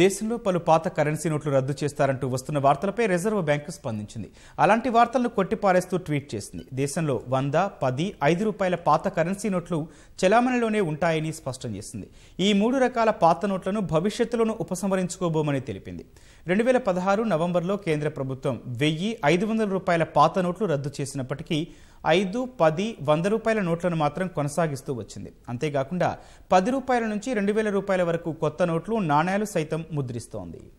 దేశంలో పలు పాత కరెన్సీ నోట్లు రద్దు చేస్తారంటూ వస్తున్న వార్తలపై రిజర్వ్ బ్యాంకు స్పందించింది అలాంటి వార్తలను కొట్టిపారేస్తూ ట్వీట్ చేసింది దేశంలో వంద పది ఐదు రూపాయల పాత కరెన్సీ నోట్లు చలామణిలోనే ఉంటాయని స్పష్టం చేసింది ఈ మూడు రకాల పాత నోట్లను భవిష్యత్తులోనూ ఉపసంహరించుకోబోమని తెలిపింది రెండు వేల పదహారు నవంబర్లో కేంద్ర ప్రభుత్వం వెయ్యి ఐదు వందల రూపాయల పాత నోట్లు రద్దు చేసినప్పటికీ ఐదు పది వంద రూపాయల నోట్లను మాత్రం కొనసాగిస్తూ వచ్చింది అంతేకాకుండా పది రూపాయల నుంచి రెండు వేల రూపాయల వరకు కొత్త నోట్లు నాణ్యాలు సైతం ముద్రిస్తోంది